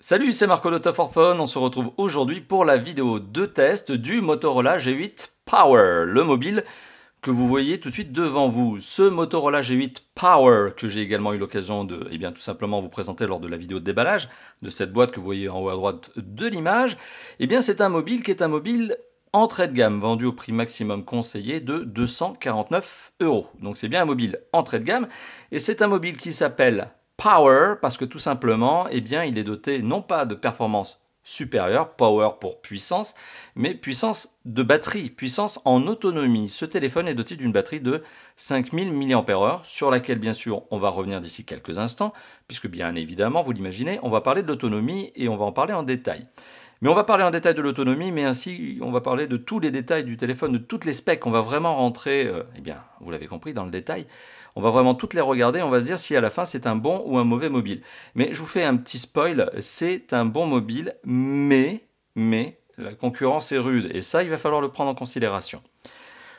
Salut, c'est Marco de Tough On se retrouve aujourd'hui pour la vidéo de test du Motorola G8 Power, le mobile que vous voyez tout de suite devant vous. Ce Motorola G8 Power, que j'ai également eu l'occasion de eh bien, tout simplement vous présenter lors de la vidéo de déballage de cette boîte que vous voyez en haut à droite de l'image, eh bien c'est un mobile qui est un mobile entrée de gamme, vendu au prix maximum conseillé de 249 euros. Donc c'est bien un mobile entrée de gamme, et c'est un mobile qui s'appelle Power, parce que tout simplement, eh bien, il est doté non pas de performance supérieure, power pour puissance, mais puissance de batterie, puissance en autonomie. Ce téléphone est doté d'une batterie de 5000 mAh, sur laquelle bien sûr on va revenir d'ici quelques instants, puisque bien évidemment, vous l'imaginez, on va parler de l'autonomie et on va en parler en détail. Mais on va parler en détail de l'autonomie, mais ainsi on va parler de tous les détails du téléphone, de toutes les specs, on va vraiment rentrer, euh, eh bien, vous l'avez compris, dans le détail. On va vraiment toutes les regarder, on va se dire si à la fin c'est un bon ou un mauvais mobile. Mais je vous fais un petit spoil, c'est un bon mobile, mais, mais la concurrence est rude et ça il va falloir le prendre en considération.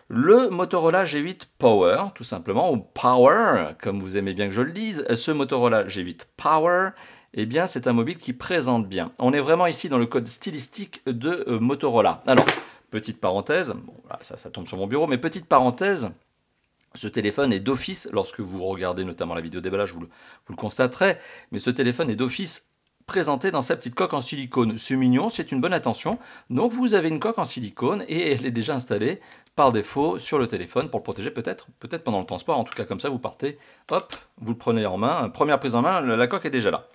Le Motorola G8 Power, tout simplement, ou Power, comme vous aimez bien que je le dise, ce Motorola G8 Power, eh bien c'est un mobile qui présente bien. On est vraiment ici dans le code stylistique de euh, Motorola. Alors, petite parenthèse, bon, ça tombe sur mon bureau, mais petite parenthèse, ce téléphone est d'office, lorsque vous regardez notamment la vidéo déballage, vous le, vous le constaterez, mais ce téléphone est d'office présenté dans sa petite coque en silicone. C'est mignon, c'est une bonne attention. Donc vous avez une coque en silicone et elle est déjà installée par défaut sur le téléphone pour le protéger peut-être peut-être pendant le transport. En tout cas comme ça vous partez, hop, vous le prenez en main, première prise en main, la coque est déjà là.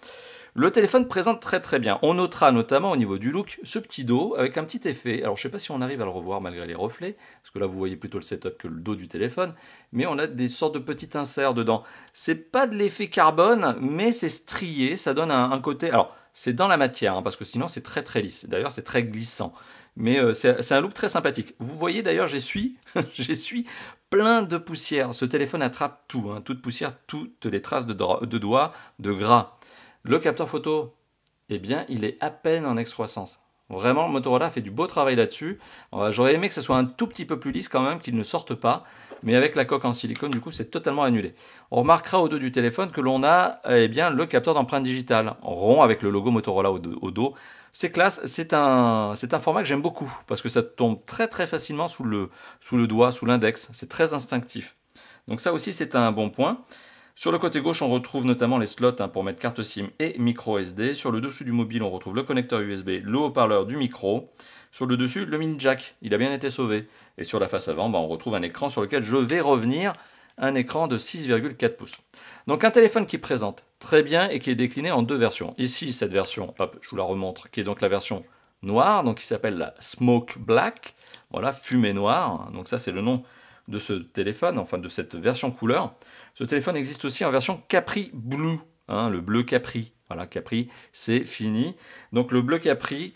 Le téléphone présente très très bien. On notera notamment au niveau du look ce petit dos avec un petit effet. Alors je ne sais pas si on arrive à le revoir malgré les reflets, parce que là vous voyez plutôt le setup que le dos du téléphone, mais on a des sortes de petits inserts dedans. C'est pas de l'effet carbone, mais c'est strié, ça donne un, un côté... Alors c'est dans la matière, hein, parce que sinon c'est très très lisse. D'ailleurs c'est très glissant. Mais euh, c'est un look très sympathique. Vous voyez d'ailleurs, j'essuie, suis plein de poussière. Ce téléphone attrape tout, hein. toute poussière, toutes les traces de doigts, de gras. Le capteur photo, eh bien, il est à peine en excroissance. Vraiment, Motorola fait du beau travail là-dessus. Euh, j'aurais aimé que ce soit un tout petit peu plus lisse quand même, qu'il ne sorte pas. Mais avec la coque en silicone, du coup, c'est totalement annulé. On remarquera au dos du téléphone que l'on a eh bien, le capteur d'empreinte digitale, rond avec le logo Motorola au, dos. C'est classe, c'est un, format que j'aime beaucoup, parce que ça tombe très très facilement sous le, sous le doigt, sous l'index. C'est très instinctif. Donc ça aussi, c'est un bon point. Sur le côté gauche, on retrouve notamment les slots hein, pour mettre carte SIM et micro SD. Sur le dessus du mobile, on retrouve le connecteur USB, le haut-parleur du micro. Sur le dessus, le mini jack, il a bien été sauvé. Et sur la face avant, bah, on retrouve un écran sur lequel je vais revenir, un écran de 6,4 pouces. Donc un téléphone qui présente très bien et qui est décliné en deux versions. Ici, cette version, hop, je vous la remontre, qui est donc la version noire, donc qui s'appelle la Smoke Black, voilà, fumée noire. Donc ça, c'est le nom de ce téléphone, enfin de cette version couleur. Ce téléphone existe aussi en version Capri Blue, hein, le bleu Capri. Voilà, Capri, c'est fini. Donc le bleu Capri,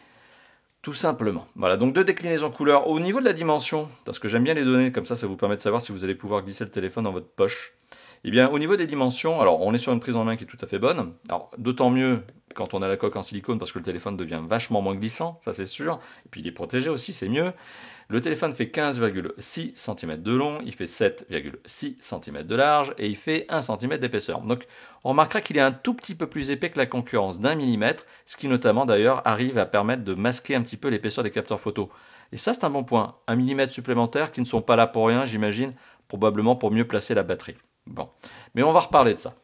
tout simplement. Voilà, donc deux déclinaisons couleurs Au niveau de la dimension, parce que j'aime bien les données, comme ça, ça vous permet de savoir si vous allez pouvoir glisser le téléphone dans votre poche. Eh bien, au niveau des dimensions, alors on est sur une prise en main qui est tout à fait bonne. Alors, d'autant mieux quand on a la coque en silicone parce que le téléphone devient vachement moins glissant, ça c'est sûr. Et puis il est protégé aussi, c'est mieux. Le téléphone fait 15,6 cm de long, il fait 7,6 cm de large et il fait 1 cm d'épaisseur. Donc on remarquera qu'il est un tout petit peu plus épais que la concurrence d'un millimètre, ce qui notamment d'ailleurs arrive à permettre de masquer un petit peu l'épaisseur des capteurs photo. Et ça c'est un bon point, un millimètre supplémentaire qui ne sont pas là pour rien j'imagine, probablement pour mieux placer la batterie. Bon, mais on va reparler de ça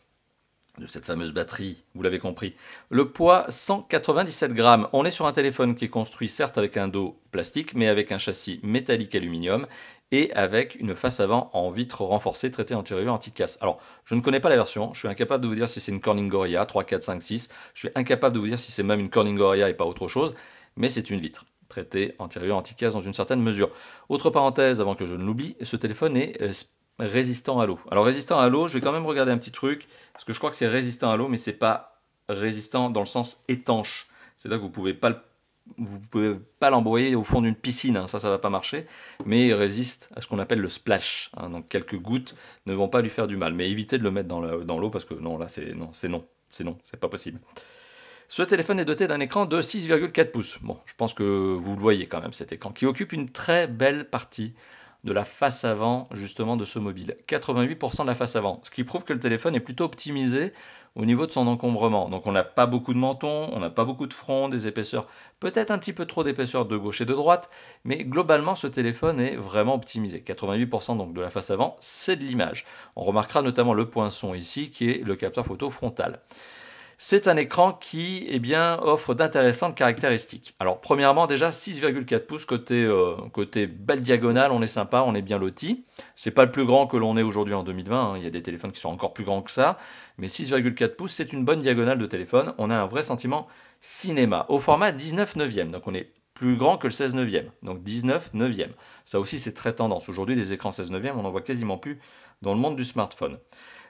de cette fameuse batterie, vous l'avez compris. Le poids 197 grammes. On est sur un téléphone qui est construit certes avec un dos plastique, mais avec un châssis métallique aluminium et avec une face avant en vitre renforcée traitée antérieure anti-casse. Alors, je ne connais pas la version, je suis incapable de vous dire si c'est une Corning Gorilla 3, 4, 5, 6, je suis incapable de vous dire si c'est même une Corning Gorilla et pas autre chose, mais c'est une vitre traitée antérieure anti-casse dans une certaine mesure. Autre parenthèse avant que je ne l'oublie, ce téléphone est euh, résistant à l'eau. Alors résistant à l'eau, je vais quand même regarder un petit truc. Parce que je crois que c'est résistant à l'eau, mais c'est pas résistant dans le sens étanche. C'est-à-dire que vous pouvez pas vous pouvez pas l'embrouiller au fond d'une piscine, hein. ça ça va pas marcher, mais il résiste à ce qu'on appelle le splash. Hein. donc quelques gouttes ne vont pas lui faire du mal, mais évitez de le mettre dans l'eau parce que non, là c'est non, c'est non, c'est non, c'est pas possible. Ce téléphone est doté d'un écran de 6,4 pouces. Bon, je pense que vous le voyez quand même cet écran, qui occupe une très belle partie de la face avant justement de ce mobile. 88% de la face avant, ce qui prouve que le téléphone est plutôt optimisé au niveau de son encombrement. Donc on n'a pas beaucoup de menton, on n'a pas beaucoup de front, des épaisseurs, peut-être un petit peu trop d'épaisseur de gauche et de droite, mais globalement ce téléphone est vraiment optimisé. 88% donc de la face avant, c'est de l'image. On remarquera notamment le poinçon ici qui est le capteur photo frontal c'est un écran qui eh bien, offre d'intéressantes caractéristiques. Alors premièrement déjà 6,4 pouces côté, euh, côté belle diagonale, on est sympa, on est bien loti. C'est pas le plus grand que l'on est aujourd'hui en 2020, hein. il y a des téléphones qui sont encore plus grands que ça, mais 6,4 pouces c'est une bonne diagonale de téléphone, on a un vrai sentiment cinéma au format 19 neuvième, donc on est plus grand que le 16 neuvième, donc 19 e Ça aussi c'est très tendance, aujourd'hui des écrans 16 neuvième on n'en voit quasiment plus dans le monde du smartphone.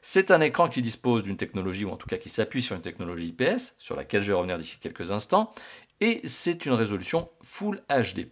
C'est un écran qui dispose d'une technologie, ou en tout cas qui s'appuie sur une technologie IPS, sur laquelle je vais revenir d'ici quelques instants, et c'est une résolution Full HD+,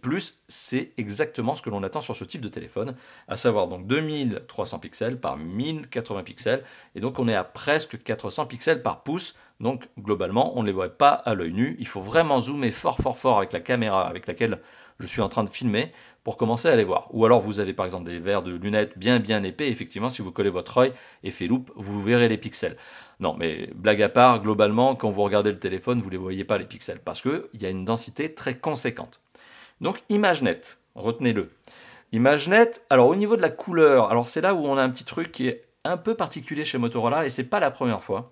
c'est exactement ce que l'on attend sur ce type de téléphone, à savoir donc 2300 pixels par 1080 pixels, et donc on est à presque 400 pixels par pouce, donc globalement on ne les voit pas à l'œil nu, il faut vraiment zoomer fort fort fort avec la caméra avec laquelle je suis en train de filmer pour commencer à les voir. Ou alors vous avez par exemple des verres de lunettes bien bien épais, effectivement si vous collez votre œil et fait loupe, vous verrez les pixels. Non mais blague à part, globalement quand vous regardez le téléphone, vous ne les voyez pas les pixels parce qu'il y a une densité très conséquente. Donc image nette, retenez-le. Image nette, alors au niveau de la couleur, alors c'est là où on a un petit truc qui est un peu particulier chez Motorola et c'est pas la première fois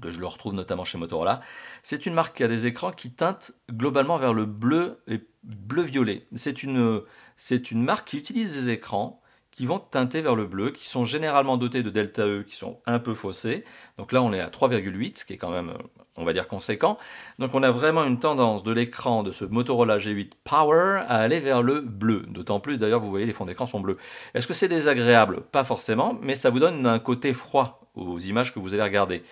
que je le retrouve notamment chez Motorola. C'est une marque qui a des écrans qui teintent globalement vers le bleu et bleu-violet. C'est une, c'est une marque qui utilise des écrans qui vont teinter vers le bleu, qui sont généralement dotés de delta E qui sont un peu faussés. Donc là, on est à 3,8, ce qui est quand même, on va dire, conséquent. Donc on a vraiment une tendance de l'écran de ce Motorola G8 Power à aller vers le bleu. D'autant plus, d'ailleurs, vous voyez, les fonds d'écran sont bleus. Est-ce que c'est désagréable Pas forcément, mais ça vous donne un côté froid aux images que vous allez regarder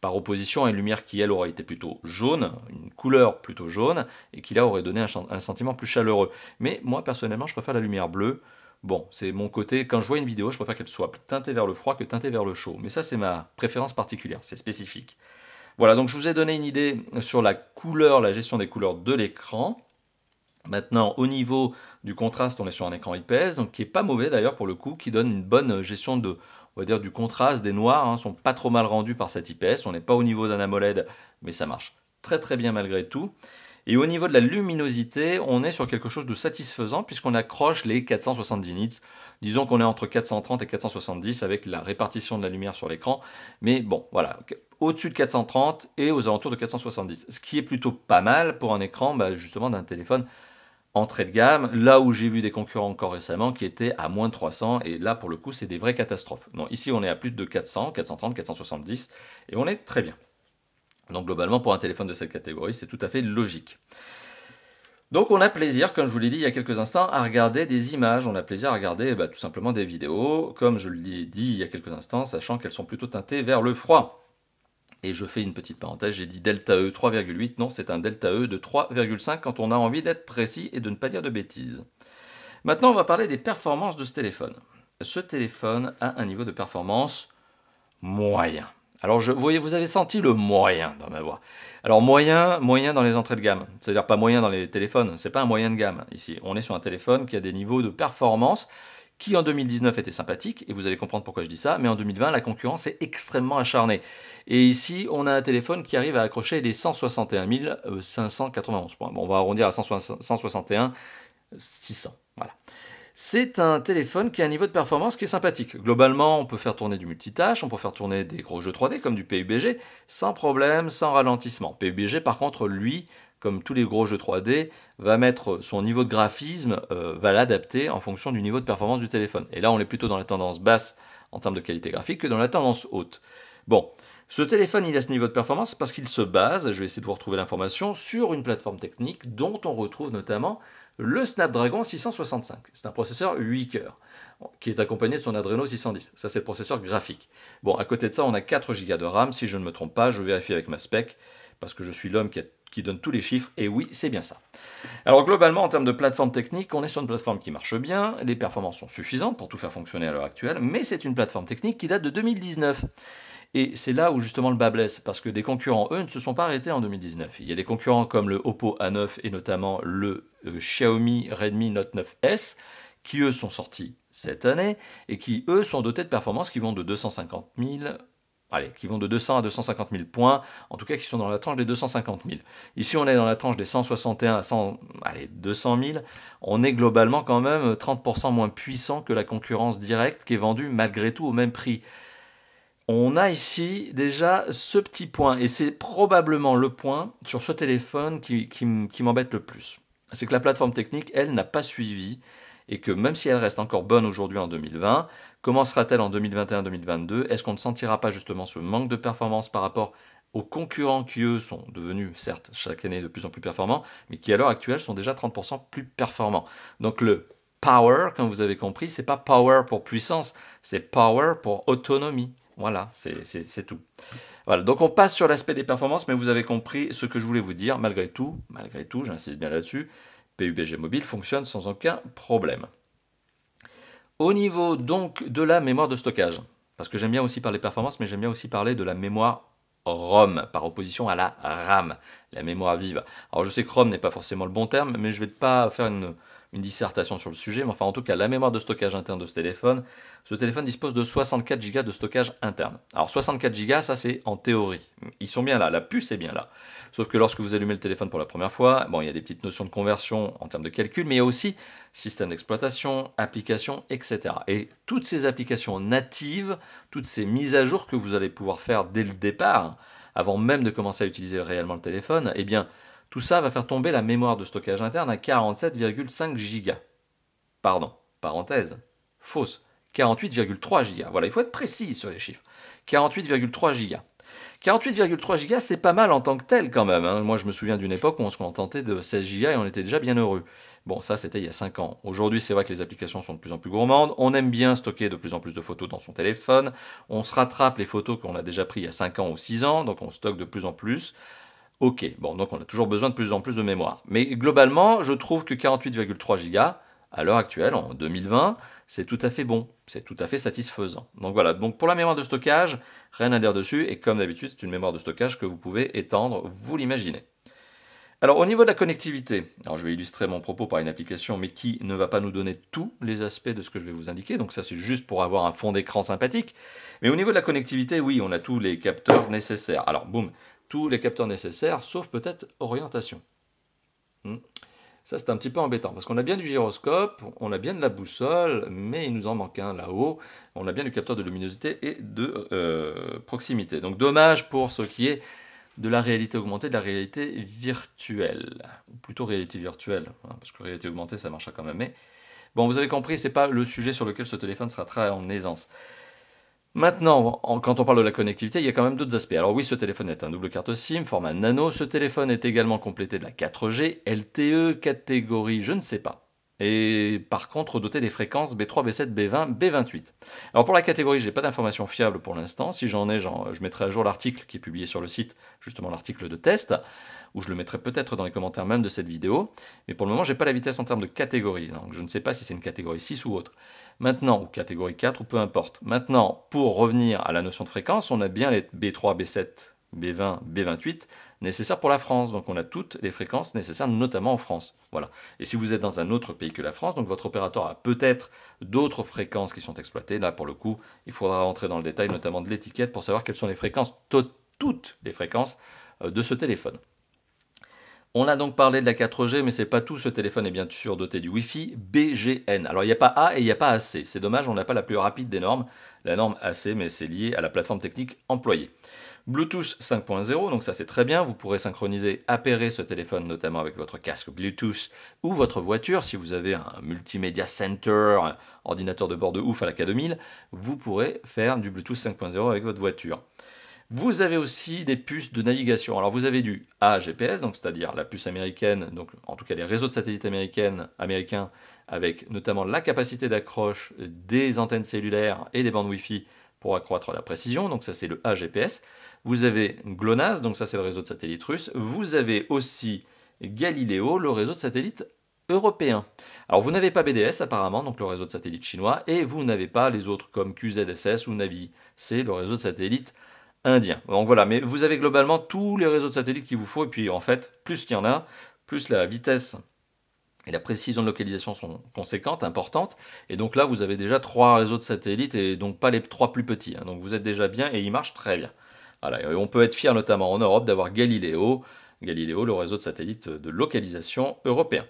par opposition à une lumière qui, elle, aurait été plutôt jaune, une couleur plutôt jaune, et qui, là, aurait donné un, sentiment plus chaleureux. Mais moi, personnellement, je préfère la lumière bleue. Bon, c'est mon côté, quand je vois une vidéo, je préfère qu'elle soit teintée vers le froid que teintée vers le chaud. Mais ça, c'est ma préférence particulière, c'est spécifique. Voilà, donc je vous ai donné une idée sur la couleur, la gestion des couleurs de l'écran. Maintenant, au niveau du contraste, on est sur un écran IPS, donc qui est pas mauvais d'ailleurs pour le coup, qui donne une bonne gestion de, du contraste, des noirs, ne hein, sont pas trop mal rendus par cet IPS. On n'est pas au niveau d'un AMOLED, mais ça marche très très bien malgré tout. Et au niveau de la luminosité, on est sur quelque chose de satisfaisant puisqu'on accroche les 470 nits. Disons qu'on est entre 430 et 470 avec la répartition de la lumière sur l'écran. Mais bon, voilà, au-dessus de 430 et aux alentours de 470. Ce qui est plutôt pas mal pour un écran bah, justement d'un téléphone entrée de gamme, là où j'ai vu des concurrents encore récemment qui étaient à moins de 300, et là pour le coup c'est des vraies catastrophes. Non, ici on est à plus de 400, 430, 470, et on est très bien. Donc globalement pour un téléphone de cette catégorie c'est tout à fait logique. Donc on a plaisir, comme je vous l'ai dit il y a quelques instants, à regarder des images, on a plaisir à regarder bah, tout simplement des vidéos, comme je l'ai dit il y a quelques instants, sachant qu'elles sont plutôt teintées vers le froid. Et je fais une petite parenthèse, j'ai dit delta E 3,8, non c'est un delta E de 3,5 quand on a envie d'être précis et de ne pas dire de bêtises. Maintenant on va parler des performances de ce téléphone. Ce téléphone a un niveau de performance moyen. Alors, je, vous voyez, vous avez senti le moyen dans ma voix. Alors, moyen, moyen dans les entrées de gamme. C'est-à-dire pas moyen dans les téléphones. C'est pas un moyen de gamme ici. On est sur un téléphone qui a des niveaux de performance qui en 2019 était sympathique, et vous allez comprendre pourquoi je dis ça, mais en 2020, la concurrence est extrêmement acharnée. Et ici, on a un téléphone qui arrive à accrocher les 161 591 points. Bon, on va arrondir à 161 600. Voilà. C'est un téléphone qui a un niveau de performance qui est sympathique. Globalement, on peut faire tourner du multitâche, on peut faire tourner des gros jeux 3D comme du PUBG, sans problème, sans ralentissement. PUBG, par contre, lui, comme tous les gros jeux 3D, va mettre son niveau de graphisme, euh, va l'adapter en fonction du niveau de performance du téléphone. Et là, on est plutôt dans la tendance basse en termes de qualité graphique que dans la tendance haute. Bon, ce téléphone, il a ce niveau de performance parce qu'il se base, je vais essayer de vous retrouver l'information, sur une plateforme technique dont on retrouve notamment le Snapdragon 665. C'est un processeur 8 coeurs, qui est accompagné de son Adreno 610. Ça, c'est le processeur graphique. Bon, à côté de ça, on a 4 Go de RAM, si je ne me trompe pas, je vérifie avec ma spec parce que je suis l'homme qui a qui donne tous les chiffres, et oui, c'est bien ça. Alors globalement, en termes de plateforme technique, on est sur une plateforme qui marche bien, les performances sont suffisantes pour tout faire fonctionner à l'heure actuelle, mais c'est une plateforme technique qui date de 2019. Et c'est là où justement le bas blesse, parce que des concurrents, eux, ne se sont pas arrêtés en 2019. Il y a des concurrents comme le Oppo A9 et notamment le euh, Xiaomi Redmi Note 9S, qui eux sont sortis cette année, et qui eux sont dotés de performances qui vont de 250 000 allez, qui vont de 200 à 250 000 points, en tout cas qui sont dans la tranche des 250 000. Ici, on est dans la tranche des 161 à 100, allez, 200 000. On est globalement quand même 30% moins puissant que la concurrence directe qui est vendue malgré tout au même prix. On a ici déjà ce petit point, et c'est probablement le point sur ce téléphone qui m'embête le plus. C'est que la plateforme technique, elle, n'a pas suivi et que même si elle reste encore bonne aujourd'hui en 2020, comment sera-t-elle en 2021-2022 Est-ce qu'on ne sentira pas justement ce manque de performance par rapport aux concurrents qui, eux, sont devenus, certes, chaque année de plus en plus performants, mais qui, à l'heure actuelle, sont déjà 30% plus performants. Donc le power, comme vous avez compris, c'est pas power pour puissance, c'est power pour autonomie. Voilà, c'est tout. Voilà, donc on passe sur l'aspect des performances, mais vous avez compris ce que je voulais vous dire. Malgré tout, malgré tout, j'insiste bien là-dessus, PUBG Mobile fonctionne sans aucun problème. Au niveau donc de la mémoire de stockage, parce que j'aime bien aussi parler performance, mais j'aime bien aussi parler de la mémoire ROM par opposition à la RAM la mémoire vive. Alors je sais que ROM n'est pas forcément le bon terme, mais je ne vais pas faire une, dissertation sur le sujet, mais enfin en tout cas la mémoire de stockage interne de ce téléphone, ce téléphone dispose de 64 Go de stockage interne. Alors 64 Go, ça c'est en théorie, ils sont bien là, la puce est bien là. Sauf que lorsque vous allumez le téléphone pour la première fois, il y a des petites notions de conversion en termes de calcul, mais il y a aussi système d'exploitation, applications, etc. Et toutes ces applications natives, toutes ces mises à jour que vous allez pouvoir faire dès le départ, avant même de commencer à utiliser réellement le téléphone, eh bien, tout ça va faire tomber la mémoire de stockage interne à 47,5 gigas. Pardon, parenthèse, fausse. 48,3 gigas. Voilà, il faut être précis sur les chiffres. 48,3 gigas. 48,3 Go, c'est pas mal en tant que tel quand même. Hein. Moi, je me souviens d'une époque où on se contentait de 16 Go et on était déjà bien heureux. Bon, ça, c'était il y a 5 ans. Aujourd'hui, c'est vrai que les applications sont de plus en plus gourmandes. On aime bien stocker de plus en plus de photos dans son téléphone. On se rattrape les photos qu'on a déjà prises il y a 5 ans ou 6 ans, donc on stocke de plus en plus. Ok, bon, donc on a toujours besoin de plus en plus de mémoire. Mais globalement, je trouve que 48,3 Go, à l'heure actuelle, en 2020, c'est tout à fait bon, c'est tout à fait satisfaisant. Donc voilà, donc pour la mémoire de stockage, rien à dire dessus, et comme d'habitude, c'est une mémoire de stockage que vous pouvez étendre, vous l'imaginez. Alors au niveau de la connectivité, alors je vais illustrer mon propos par une application, mais qui ne va pas nous donner tous les aspects de ce que je vais vous indiquer, donc ça c'est juste pour avoir un fond d'écran sympathique. Mais au niveau de la connectivité, oui, on a tous les capteurs nécessaires. Alors boum, tous les capteurs nécessaires, sauf peut-être orientation. Ça, c'est un petit peu embêtant, parce qu'on a bien du gyroscope, on a bien de la boussole, mais il nous en manque un là-haut. On a bien du capteur de luminosité et de euh, proximité. Donc dommage pour ce qui est de la réalité augmentée, de la réalité virtuelle. Ou plutôt réalité virtuelle, hein, parce que réalité augmentée, ça marchera quand même. Mais bon, vous avez compris, ce n'est pas le sujet sur lequel ce téléphone sera très en aisance. Maintenant, quand on parle de la connectivité, il y a quand même d'autres aspects. Alors oui, ce téléphone est un double carte SIM, format nano. Ce téléphone est également complété de la 4G, LTE, catégorie je ne sais pas et par contre doté des fréquences B3, B7, B20, B28. Alors pour la catégorie, je n'ai pas d'informations fiables pour l'instant. Si j'en ai, je mettrai à jour l'article qui est publié sur le site, justement l'article de test, où je le mettrai peut-être dans les commentaires même de cette vidéo. Mais pour le moment, j'ai pas la vitesse en termes de catégorie, donc je ne sais pas si c'est une catégorie 6 ou autre. Maintenant, ou catégorie 4, ou peu importe. Maintenant, pour revenir à la notion de fréquence, on a bien les B3, B7, B20, B28 nécessaires pour la France. Donc on a toutes les fréquences nécessaires, notamment en France. Voilà. Et si vous êtes dans un autre pays que la France, donc votre opérateur a peut-être d'autres fréquences qui sont exploitées. Là, pour le coup, il faudra rentrer dans le détail, notamment de l'étiquette, pour savoir quelles sont les fréquences, toutes les fréquences euh, de ce téléphone. On a donc parlé de la 4G, mais c'est pas tout. Ce téléphone est bien sûr doté du Wi-Fi BGN. Alors il n'y a pas A et il n'y a pas AC. C'est dommage, on n'a pas la plus rapide des normes, la norme AC, mais c'est lié à la plateforme technique employée. Bluetooth 5.0, donc ça c'est très bien, vous pourrez synchroniser, appairer ce téléphone notamment avec votre casque Bluetooth ou votre voiture, si vous avez un multimédia center, ordinateur de bord de ouf à la K2000, vous pourrez faire du Bluetooth 5.0 avec votre voiture. Vous avez aussi des puces de navigation. Alors vous avez du AGPS, c'est-à-dire la puce américaine, donc en tout cas les réseaux de satellites américains, américains avec notamment la capacité d'accroche des antennes cellulaires et des bandes Wi-Fi pour accroître la précision, donc ça c'est le AGPS. Vous avez GLONASS, donc ça c'est le réseau de satellites russe. Vous avez aussi Galileo, le réseau de satellites européen. Alors vous n'avez pas BDS apparemment, donc le réseau de satellites chinois, et vous n'avez pas les autres comme QZSS ou Navi, c'est le réseau de satellites indien. Donc voilà, mais vous avez globalement tous les réseaux de satellites qu'il vous faut, et puis en fait, plus il y en a, plus la vitesse et la précision de localisation sont conséquentes, importantes. Et donc là, vous avez déjà trois réseaux de satellites et donc pas les trois plus petits. Hein. Donc vous êtes déjà bien et ils marchent très bien. Voilà. Et on peut être fier, notamment en Europe, d'avoir Galileo. Galileo, le réseau de satellites de localisation européen.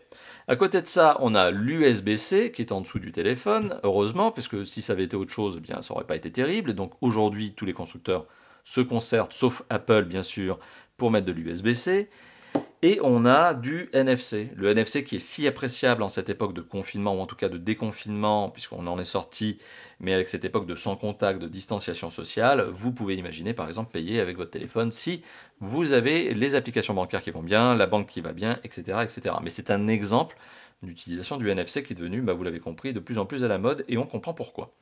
À côté de ça, on a l'USB-C qui est en dessous du téléphone, heureusement, puisque si ça avait été autre chose, eh bien, ça n'aurait pas été terrible. Et donc aujourd'hui, tous les constructeurs se concertent, sauf Apple bien sûr, pour mettre de l'USB-C. Et on a du NFC. Le NFC qui est si appréciable en cette époque de confinement, ou en tout cas de déconfinement, puisqu'on en est sorti, mais avec cette époque de sans contact, de distanciation sociale, vous pouvez imaginer par exemple payer avec votre téléphone si vous avez les applications bancaires qui vont bien, la banque qui va bien, etc. etc. Mais c'est un exemple d'utilisation du NFC qui est devenu, bah, vous l'avez compris, de plus en plus à la mode, et on comprend pourquoi.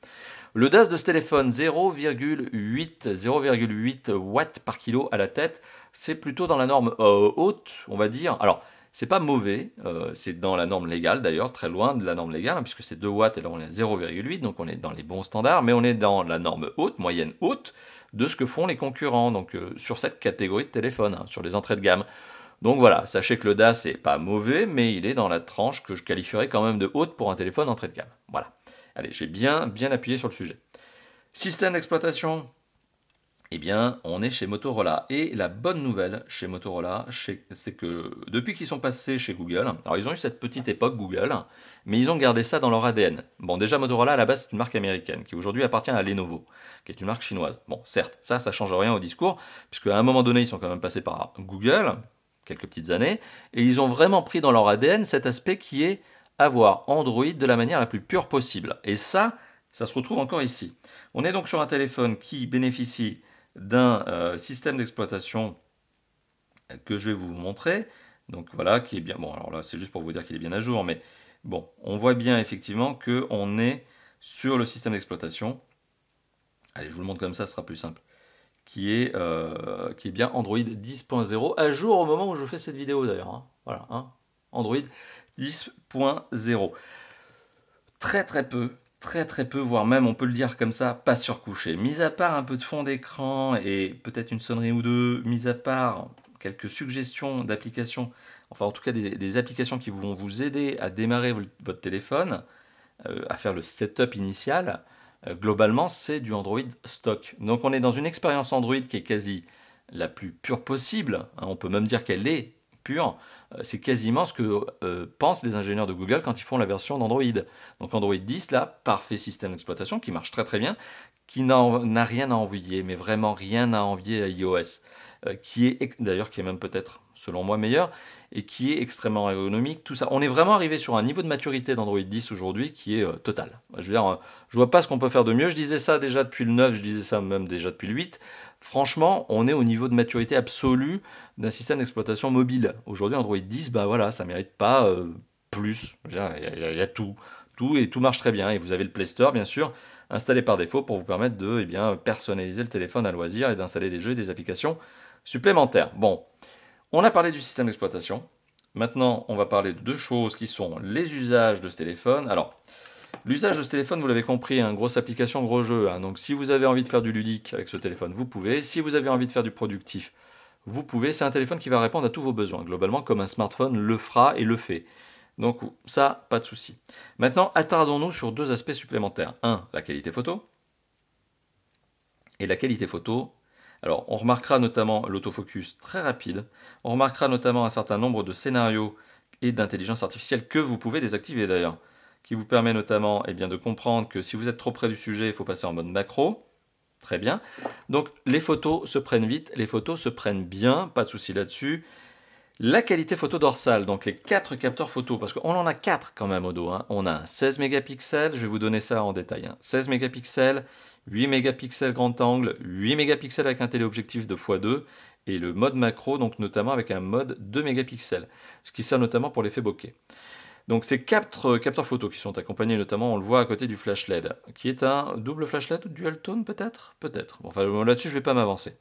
Le DAS de ce téléphone, 0,8 0,8 watts par kilo à la tête, c'est plutôt dans la norme euh, haute, on va dire. Alors, c'est pas mauvais, euh, c'est dans la norme légale d'ailleurs, très loin de la norme légale, hein, puisque c'est 2 watts et là on est à 0,8, donc on est dans les bons standards, mais on est dans la norme haute, moyenne haute, de ce que font les concurrents, donc euh, sur cette catégorie de téléphone, hein, sur les entrées de gamme. Donc voilà, sachez que le DAS n'est pas mauvais, mais il est dans la tranche que je qualifierais quand même de haute pour un téléphone entrée de gamme. Voilà. Allez, j'ai bien, bien appuyé sur le sujet. Système d'exploitation, eh bien, on est chez Motorola. Et la bonne nouvelle chez Motorola, c'est que depuis qu'ils sont passés chez Google, alors ils ont eu cette petite époque Google, mais ils ont gardé ça dans leur ADN. Bon, déjà, Motorola, à la base, c'est une marque américaine qui aujourd'hui appartient à Lenovo, qui est une marque chinoise. Bon, certes, ça, ça change rien au discours, puisque à un moment donné, ils sont quand même passés par Google, quelques petites années, et ils ont vraiment pris dans leur ADN cet aspect qui est avoir Android de la manière la plus pure possible. Et ça, ça se retrouve encore ici. On est donc sur un téléphone qui bénéficie d'un euh, système d'exploitation que je vais vous montrer. Donc voilà, qui est bien. Bon, alors là, c'est juste pour vous dire qu'il est bien à jour, mais bon, on voit bien effectivement qu'on est sur le système d'exploitation. Allez, je vous le montre comme ça, ce sera plus simple. Qui est, euh, qui est bien Android 10.0, à jour au moment où je fais cette vidéo d'ailleurs. Hein. Voilà, hein. Android 10.0. Très très peu, très très peu, voire même on peut le dire comme ça, pas surcouché. Mis à part un peu de fond d'écran et peut-être une sonnerie ou deux, mis à part quelques suggestions d'applications, enfin en tout cas des, applications qui vont vous aider à démarrer votre téléphone, euh, à faire le setup initial, euh, globalement c'est du Android stock. Donc on est dans une expérience Android qui est quasi la plus pure possible, hein. on peut même dire qu'elle est euh, c'est quasiment ce que euh, pensent les ingénieurs de Google quand ils font la version d'Android. Donc Android 10, là, parfait système d'exploitation qui marche très très bien, qui n'a rien à envier, mais vraiment rien à envier à iOS, euh, qui est d'ailleurs qui est même peut-être, selon moi, meilleur, et qui est extrêmement ergonomique, tout ça. On est vraiment arrivé sur un niveau de maturité d'Android 10 aujourd'hui qui est euh, total. Je veux dire, euh, je vois pas ce qu'on peut faire de mieux. Je disais ça déjà depuis le 9, je disais ça même déjà depuis le 8. Franchement, on est au niveau de maturité absolue d'un système d'exploitation mobile. Aujourd'hui, Android 10, bah voilà, ça mérite pas plus. Il y, a tout, tout et tout marche très bien. Et vous avez le Play Store, bien sûr, installé par défaut pour vous permettre de eh bien, personnaliser le téléphone à loisir et d'installer des jeux et des applications supplémentaires. Bon. On a parlé du système d'exploitation. Maintenant, on va parler de deux choses qui sont les usages de ce téléphone. Alors, l'usage de ce téléphone, vous l'avez compris, une grosse application, gros jeu. Hein. Donc, si vous avez envie de faire du ludique avec ce téléphone, vous pouvez. Si vous avez envie de faire du productif, vous pouvez. C'est un téléphone qui va répondre à tous vos besoins, globalement, comme un smartphone le fera et le fait. Donc, ça, pas de souci. Maintenant, attardons-nous sur deux aspects supplémentaires. Un, la qualité photo. Et la qualité photo, alors, on remarquera notamment l'autofocus très rapide, on remarquera notamment un certain nombre de scénarios et d'intelligence artificielle que vous pouvez désactiver d'ailleurs, qui vous permet notamment eh bien, de comprendre que si vous êtes trop près du sujet, il faut passer en mode macro. Très bien. Donc, les photos se prennent vite, les photos se prennent bien, pas de souci là-dessus. La qualité photo dorsale, donc les quatre capteurs photo, parce qu'on en a quatre quand même au dos. Hein. On a un 16 mégapixels, je vais vous donner ça en détail. 16 hein. mégapixels, 8 mégapixels grand angle, 8 mégapixels avec un téléobjectif de x2 et le mode macro, donc notamment avec un mode 2 mégapixels, ce qui sert notamment pour l'effet bokeh. Donc ces quatre euh, capteurs photos qui sont accompagnés notamment, on le voit à côté du flash LED, qui est un double flash LED dual tone peut-être Peut-être. Bon, enfin là-dessus je ne vais pas m'avancer.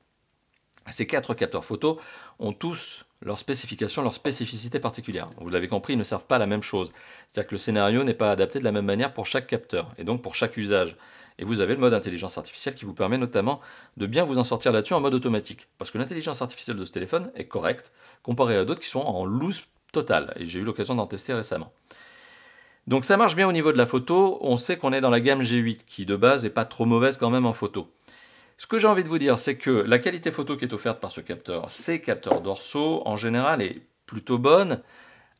Ces quatre capteurs photos ont tous leurs spécifications, leurs spécificités particulières. Vous l'avez compris, ils ne servent pas à la même chose. C'est-à-dire que le scénario n'est pas adapté de la même manière pour chaque capteur, et donc pour chaque usage. Et vous avez le mode intelligence artificielle qui vous permet notamment de bien vous en sortir là-dessus en mode automatique. Parce que l'intelligence artificielle de ce téléphone est correcte comparée à d'autres qui sont en loose totale. Et j'ai eu l'occasion d'en tester récemment. Donc ça marche bien au niveau de la photo. On sait qu'on est dans la gamme G8 qui de base n'est pas trop mauvaise quand même en photo. Ce que j'ai envie de vous dire, c'est que la qualité photo qui est offerte par ce capteur, ces capteurs dorsaux en général est plutôt bonne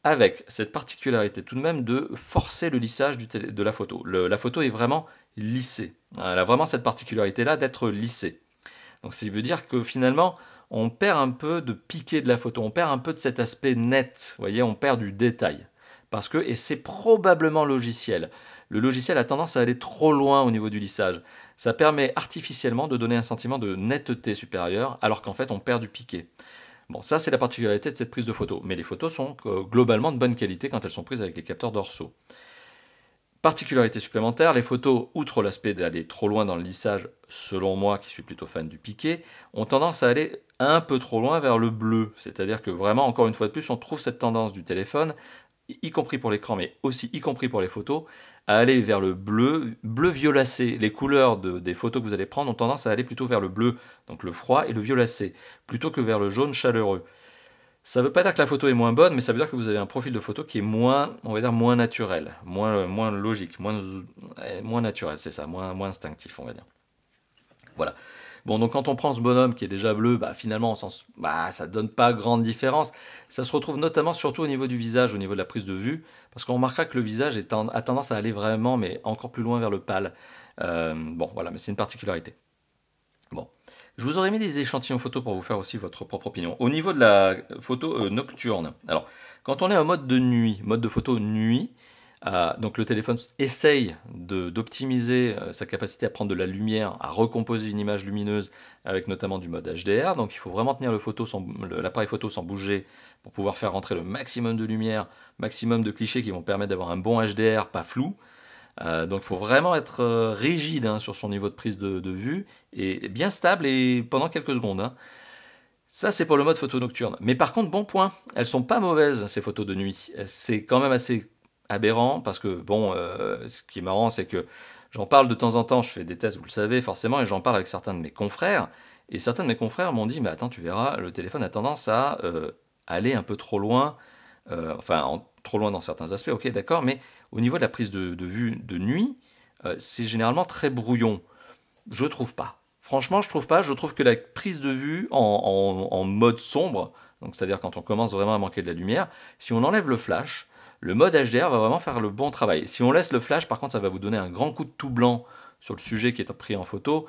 avec cette particularité tout de même de forcer le lissage de la photo. la photo est vraiment lissée. Elle a vraiment cette particularité-là d'être lissée. Donc ça veut dire que finalement, on perd un peu de piqué de la photo, on perd un peu de cet aspect net, vous voyez, on perd du détail. Parce que, et c'est probablement logiciel, le logiciel a tendance à aller trop loin au niveau du lissage. Ça permet artificiellement de donner un sentiment de netteté supérieure, alors qu'en fait on perd du piqué. Bon, ça c'est la particularité de cette prise de photo, mais les photos sont euh, globalement de bonne qualité quand elles sont prises avec les capteurs dorsaux. Particularité supplémentaire, les photos, outre l'aspect d'aller trop loin dans le lissage, selon moi qui suis plutôt fan du piqué, ont tendance à aller un peu trop loin vers le bleu. C'est-à-dire que vraiment, encore une fois de plus, on trouve cette tendance du téléphone, y compris pour l'écran, mais aussi y compris pour les photos, à aller vers le bleu, bleu violacé. Les couleurs des photos que vous allez prendre ont tendance à aller plutôt vers le bleu, donc le froid, et le violacé, plutôt que vers le jaune chaleureux. Ça ne veut pas dire que la photo est moins bonne, mais ça veut dire que vous avez un profil de photo qui est moins, on va dire, moins naturel, moins, moins logique, moins, eh, moins naturel, c'est ça, moins, moins instinctif, on va dire. Voilà. Bon, donc quand on prend ce bonhomme qui est déjà bleu, bah, finalement, on bah, ça ne donne pas grande différence. Ça se retrouve notamment surtout au niveau du visage, au niveau de la prise de vue, parce qu'on remarquera que le visage a tendance à aller vraiment, mais encore plus loin vers le pâle. Euh, bon, voilà, mais c'est une particularité. Bon. Je vous aurais mis des échantillons photos pour vous faire aussi votre propre opinion. Au niveau de la photo euh, nocturne, alors quand on est en mode de nuit, mode de photo nuit, euh, donc le téléphone essaye d'optimiser euh, sa capacité à prendre de la lumière, à recomposer une image lumineuse avec notamment du mode HDR. Donc il faut vraiment tenir l'appareil photo, photo, sans bouger pour pouvoir faire rentrer le maximum de lumière, maximum de clichés qui vont permettre d'avoir un bon HDR pas flou. Euh, donc il faut vraiment être rigide hein, sur son niveau de prise de, vue et bien stable et pendant quelques secondes. Hein. Ça, c'est pour le mode photo nocturne. Mais par contre, bon point, elles sont pas mauvaises ces photos de nuit. C'est quand même assez aberrant, parce que, bon, euh, ce qui est marrant, c'est que j'en parle de temps en temps, je fais des tests, vous le savez forcément, et j'en parle avec certains de mes confrères, et certains de mes confrères m'ont dit, mais attends, tu verras, le téléphone a tendance à euh, aller un peu trop loin, euh, enfin, trop loin dans certains aspects, ok, d'accord, mais au niveau de la prise de, vue de nuit, c'est généralement très brouillon. Je trouve pas. Franchement, je trouve pas. Je trouve que la prise de vue en, en mode sombre, donc c'est-à-dire quand on commence vraiment à manquer de la lumière, si on enlève le flash, le mode HDR va vraiment faire le bon travail. Si on laisse le flash, par contre, ça va vous donner un grand coup de tout blanc sur le sujet qui est pris en photo.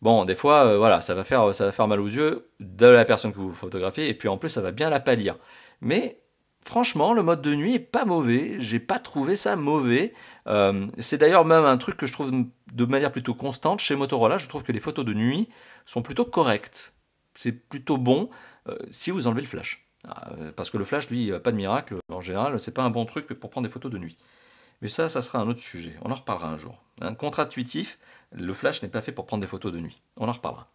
Bon, des fois, euh, voilà, ça va, faire, ça va faire mal aux yeux de la personne que vous photographiez, et puis en plus, ça va bien la pâlir. Mais franchement, le mode de nuit est pas mauvais, j'ai pas trouvé ça mauvais. Euh, c'est d'ailleurs même un truc que je trouve de manière plutôt constante chez Motorola, je trouve que les photos de nuit sont plutôt correctes. C'est plutôt bon euh, si vous enlevez le flash. Ah, euh, parce que le flash, lui, euh, pas de miracle. En général, c'est pas un bon truc pour prendre des photos de nuit. Mais ça, ça sera un autre sujet. On en reparlera un jour. un contre-intuitif, le flash n'est pas fait pour prendre des photos de nuit. On en reparlera.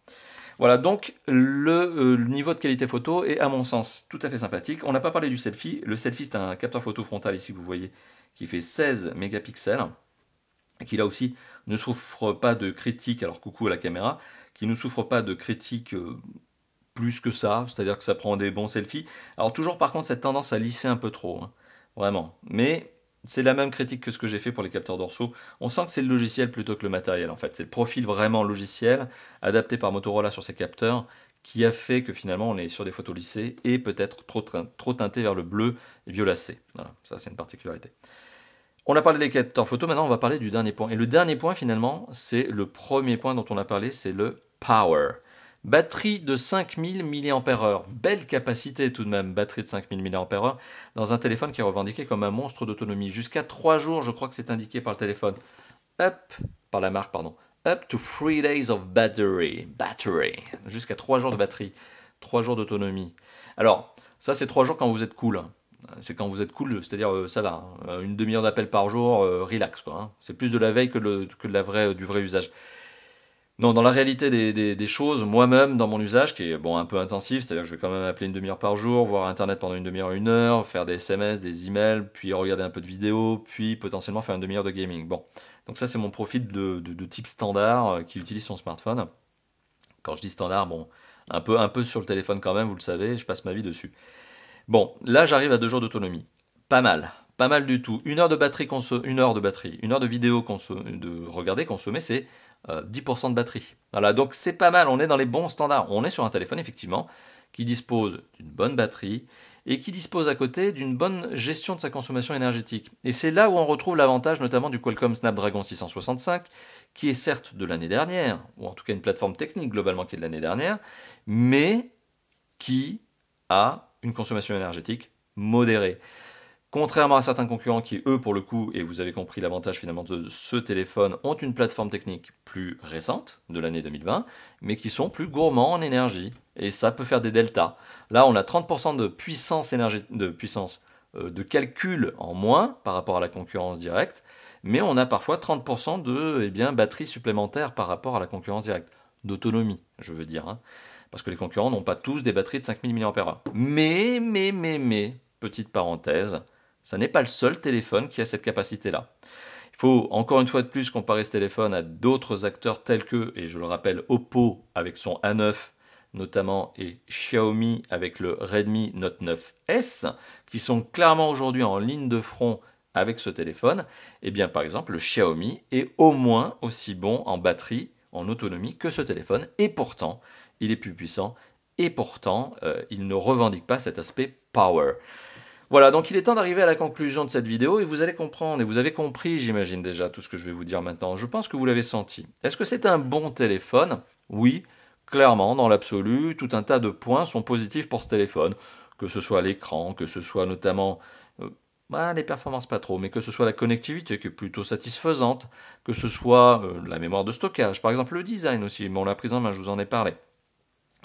Voilà, donc euh, le, niveau de qualité photo est, à mon sens, tout à fait sympathique. On n'a pas parlé du selfie. Le selfie, c'est un capteur photo frontal, ici, que vous voyez, qui fait 16 mégapixels, qui là aussi ne souffre pas de critiques. alors coucou à la caméra, qui ne souffre pas de critiques plus que ça, c'est-à-dire que ça prend des bons selfies. Alors toujours par contre cette tendance à lisser un peu trop, hein. vraiment. Mais c'est la même critique que ce que j'ai fait pour les capteurs dorsaux. On sent que c'est le logiciel plutôt que le matériel en fait. C'est le profil vraiment logiciel adapté par Motorola sur ses capteurs qui a fait que finalement on est sur des photos lissées et peut-être trop, trop teintées vers le bleu violacé. Voilà, ça c'est une particularité. On a parlé des capteurs photo, maintenant on va parler du dernier point. Et le dernier point finalement, c'est le premier point dont on a parlé, c'est le power. Batterie de 5000 mAh. Belle capacité tout de même, batterie de 5000 mAh dans un téléphone qui est revendiqué comme un monstre d'autonomie. Jusqu'à 3 jours, je crois que c'est indiqué par le téléphone. Up, par la marque, pardon. Up to 3 days of battery. Battery. Jusqu'à 3 jours de batterie. 3 jours d'autonomie. Alors, ça, c'est 3 jours quand vous êtes cool. Hein. C'est quand vous êtes cool, c'est-à-dire euh, ça va. Hein. Euh, une demi-heure d'appel par jour, euh, relax. quoi. Hein. C'est plus de la veille que, du vrai usage. Non, dans la réalité des, choses, moi-même, dans mon usage, qui est bon un peu intensif, c'est-à-dire que je vais quand même appeler une demi-heure par jour, voir Internet pendant une demi-heure, une heure, faire des SMS, des emails, puis regarder un peu de vidéos, puis potentiellement faire une demi-heure de gaming. Bon, donc ça c'est mon profil de, type standard euh, qui utilise son smartphone. Quand je dis standard, bon, un peu, un peu sur le téléphone quand même, vous le savez, je passe ma vie dessus. Bon, là j'arrive à deux jours d'autonomie. Pas mal, pas mal du tout. Une heure de batterie, une heure de batterie, une heure de vidéo de regarder, consommer, c'est 10% euh, de batterie. Voilà, donc c'est pas mal, on est dans les bons standards. On est sur un téléphone, effectivement, qui dispose d'une bonne batterie et qui dispose à côté d'une bonne gestion de sa consommation énergétique. Et c'est là où on retrouve l'avantage notamment du Qualcomm Snapdragon 665, qui est certes de l'année dernière, ou en tout cas une plateforme technique globalement qui est de l'année dernière, mais qui a une consommation énergétique modérée. Contrairement à certains concurrents qui, eux, pour le coup, et vous avez compris l'avantage finalement de ce téléphone, ont une plateforme technique plus récente, de l'année 2020, mais qui sont plus gourmands en énergie. Et ça peut faire des deltas. Là, on a 30% de puissance, énergie, de, puissance euh, de calcul en moins par rapport à la concurrence directe, mais on a parfois 30% de eh bien, batterie supplémentaire par rapport à la concurrence directe. D'autonomie, je veux dire. Hein. parce que les concurrents n'ont pas tous des batteries de 5000 mAh. Mais, mais, mais, mais, petite parenthèse, ce n'est pas le seul téléphone qui a cette capacité-là. Il faut encore une fois de plus comparer ce téléphone à d'autres acteurs tels que, et je le rappelle, Oppo avec son A9 notamment et Xiaomi avec le Redmi Note 9S, qui sont clairement aujourd'hui en ligne de front avec ce téléphone, eh bien par exemple le Xiaomi est au moins aussi bon en batterie, en autonomie que ce téléphone, et pourtant il est plus puissant, et pourtant euh, il ne revendique pas cet aspect power. Voilà, donc il est temps d'arriver à la conclusion de cette vidéo et vous allez comprendre, et vous avez compris, j'imagine déjà, tout ce que je vais vous dire maintenant. Je pense que vous l'avez senti. Est-ce que c'est un bon téléphone Oui, clairement, dans l'absolu, tout un tas de points sont positifs pour ce téléphone, que ce soit l'écran, que ce soit notamment... Euh, bah, les performances pas trop, mais que ce soit la connectivité qui est plutôt satisfaisante, que ce soit euh, la mémoire de stockage, par exemple le design aussi, bon la prise en main, je vous en ai parlé.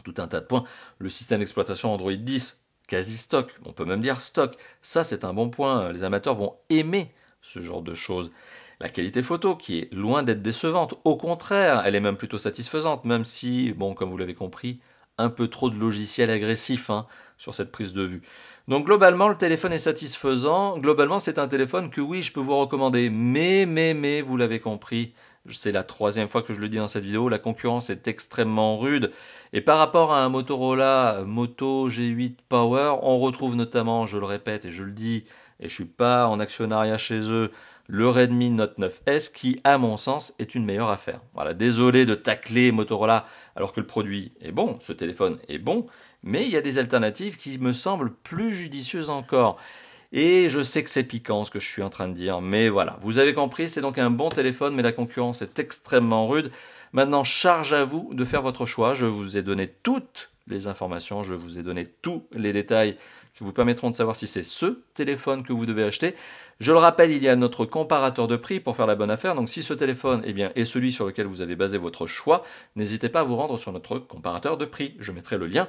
Tout un tas de points. Le système d'exploitation Android 10, quasi stock, on peut même dire stock. Ça, c'est un bon point, les amateurs vont aimer ce genre de choses. La qualité photo, qui est loin d'être décevante, au contraire, elle est même plutôt satisfaisante, même si, bon, comme vous l'avez compris, un peu trop de logiciel agressif hein, sur cette prise de vue. Donc globalement, le téléphone est satisfaisant. Globalement, c'est un téléphone que oui, je peux vous recommander. Mais, mais, mais, vous l'avez compris, c'est la troisième fois que je le dis dans cette vidéo, la concurrence est extrêmement rude. Et par rapport à un Motorola Moto G8 Power, on retrouve notamment, je le répète et je le dis, et je suis pas en actionnariat chez eux, le Redmi Note 9S qui, à mon sens, est une meilleure affaire. Voilà, désolé de tacler Motorola alors que le produit est bon, ce téléphone est bon, mais il y a des alternatives qui me semblent plus judicieuses encore. Et je sais que c'est piquant ce que je suis en train de dire, mais voilà. Vous avez compris, c'est donc un bon téléphone, mais la concurrence est extrêmement rude. Maintenant, charge à vous de faire votre choix. Je vous ai donné toutes les informations, je vous ai donné tous les détails qui vous permettront de savoir si c'est ce téléphone que vous devez acheter. Je le rappelle, il y a notre comparateur de prix pour faire la bonne affaire. Donc si ce téléphone eh bien, est celui sur lequel vous avez basé votre choix, n'hésitez pas à vous rendre sur notre comparateur de prix. Je mettrai le lien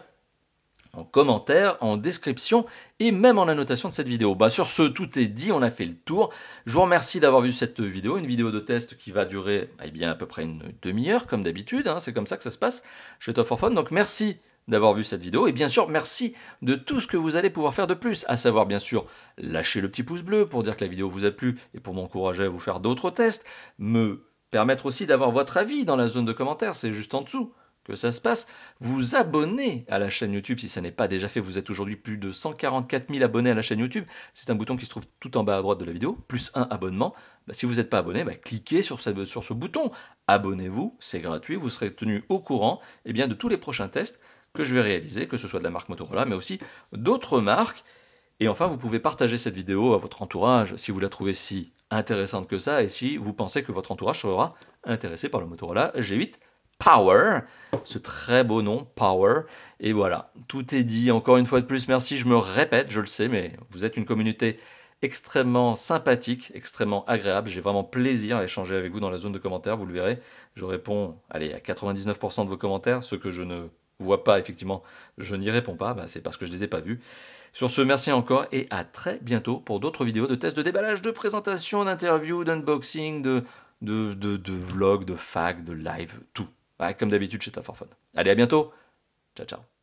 en commentaire, en description et même en annotation de cette vidéo. Bah, sur ce, tout est dit, on a fait le tour. Je vous remercie d'avoir vu cette vidéo, une vidéo de test qui va durer eh bien, à peu près une demi-heure comme d'habitude, hein, c'est comme ça que ça se passe chez Top 4 Fun. Donc merci d'avoir vu cette vidéo et bien sûr merci de tout ce que vous allez pouvoir faire de plus, à savoir bien sûr lâcher le petit pouce bleu pour dire que la vidéo vous a plu et pour m'encourager à vous faire d'autres tests, me permettre aussi d'avoir votre avis dans la zone de commentaires, c'est juste en dessous que ça se passe, vous abonnez à la chaîne YouTube si ça n'est pas déjà fait. Vous êtes aujourd'hui plus de 144 000 abonnés à la chaîne YouTube. C'est un bouton qui se trouve tout en bas à droite de la vidéo, plus un abonnement. Bah, si vous n'êtes pas abonné, bah, cliquez sur ce, bouton. Abonnez-vous, c'est gratuit, vous serez tenu au courant eh bien, de tous les prochains tests que je vais réaliser, que ce soit de la marque Motorola, mais aussi d'autres marques. Et enfin, vous pouvez partager cette vidéo à votre entourage si vous la trouvez si intéressante que ça et si vous pensez que votre entourage sera intéressé par le Motorola G8 Power. Ce très beau nom, Power. Et voilà, tout est dit. Encore une fois de plus, merci, je me répète, je le sais, mais vous êtes une communauté extrêmement sympathique, extrêmement agréable. J'ai vraiment plaisir à échanger avec vous dans la zone de commentaires, vous le verrez. Je réponds allez, à 99% de vos commentaires, ceux que je ne vois pas, effectivement, je n'y réponds pas, bah, c'est parce que je ne les ai pas vus. Sur ce, merci encore et à très bientôt pour d'autres vidéos de tests de déballage, de présentation, d'interview, d'unboxing, de, de, de, vlogs, de fac de live, tout. Bah, comme d'habitude chez Taforfun. Allez, à bientôt. Ciao, ciao.